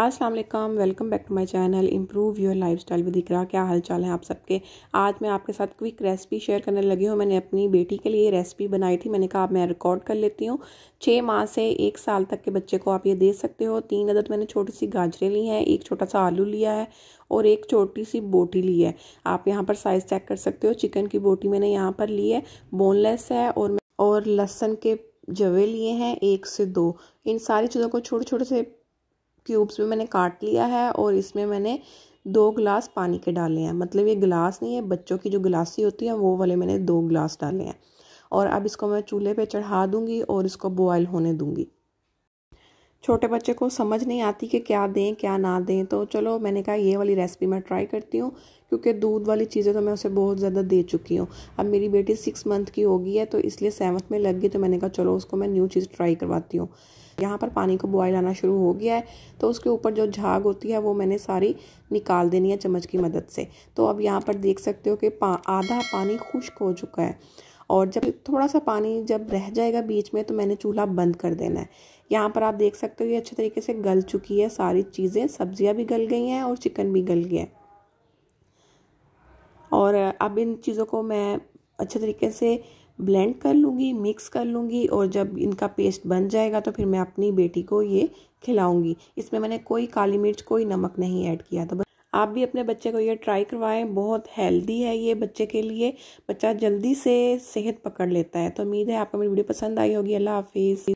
अस्सलाम वालेकुम welcome back to my channel improve your lifestyle दिख रहा क्या हाल चाल है आप सबके आज मैं आपके साथ क्विक रेसिपी शेयर करने लगी हूँ मैंने अपनी बेटी के लिए रेसिपी बनाई थी मैंने कहा आप मैं रिकॉर्ड कर लेती हूँ छः माह से एक साल तक के बच्चे को आप ये दे सकते हो तीन अदद मैंने छोटी सी गाजरें ली हैं एक छोटा सा आलू लिया है और एक छोटी सी बोटी ली है आप यहाँ पर साइज़ चेक कर सकते हो चिकन की बोटी मैंने यहाँ पर ली है बोनलेस है और और लहसन के जवे लिए हैं एक से दो इन सारी चीज़ों को छोटे छोटे से क्यूब्स में मैंने काट लिया है और इसमें मैंने दो गिलास पानी के डाले हैं मतलब ये गिलास नहीं है बच्चों की जो गिलासी होती है वो वाले मैंने दो गिलास डाले हैं और अब इसको मैं चूल्हे पे चढ़ा दूंगी और इसको बॉयल होने दूँगी छोटे बच्चे को समझ नहीं आती कि क्या दें क्या ना दें तो चलो मैंने कहा ये वाली रेसिपी मैं ट्राई करती हूँ क्योंकि दूध वाली चीज़ें तो मैं उसे बहुत ज़्यादा दे चुकी हूँ अब मेरी बेटी सिक्स मंथ की होगी है तो इसलिए सेवन्थ में लग गई तो मैंने कहा चलो उसको मैं न्यू चीज़ ट्राई करवाती हूँ यहाँ पर पानी को बॉयल आना शुरू हो गया है तो उसके ऊपर जो झाग होती है वो मैंने सारी निकाल देनी है चम्मच की मदद से तो अब यहाँ पर देख सकते हो कि पा, आधा पानी खुश्क हो चुका है और जब थोड़ा सा पानी जब रह जाएगा बीच में तो मैंने चूल्हा बंद कर देना है यहाँ पर आप देख सकते हो ये अच्छे तरीके से गल चुकी है सारी चीज़ें सब्जियाँ भी गल गई हैं और चिकन भी गल गया है और अब इन चीज़ों को मैं अच्छे तरीके से ब्लेंड कर लूँगी मिक्स कर लूँगी और जब इनका पेस्ट बन जाएगा तो फिर मैं अपनी बेटी को ये खिलाऊँगी इसमें मैंने कोई काली मिर्च कोई नमक नहीं ऐड किया था आप भी अपने बच्चे को ये ट्राई करवाएं बहुत हेल्दी है ये बच्चे के लिए बच्चा जल्दी से सेहत पकड़ लेता है तो उम्मीद है आपको मेरी वीडियो पसंद आई होगी अल्लाह हाफिज़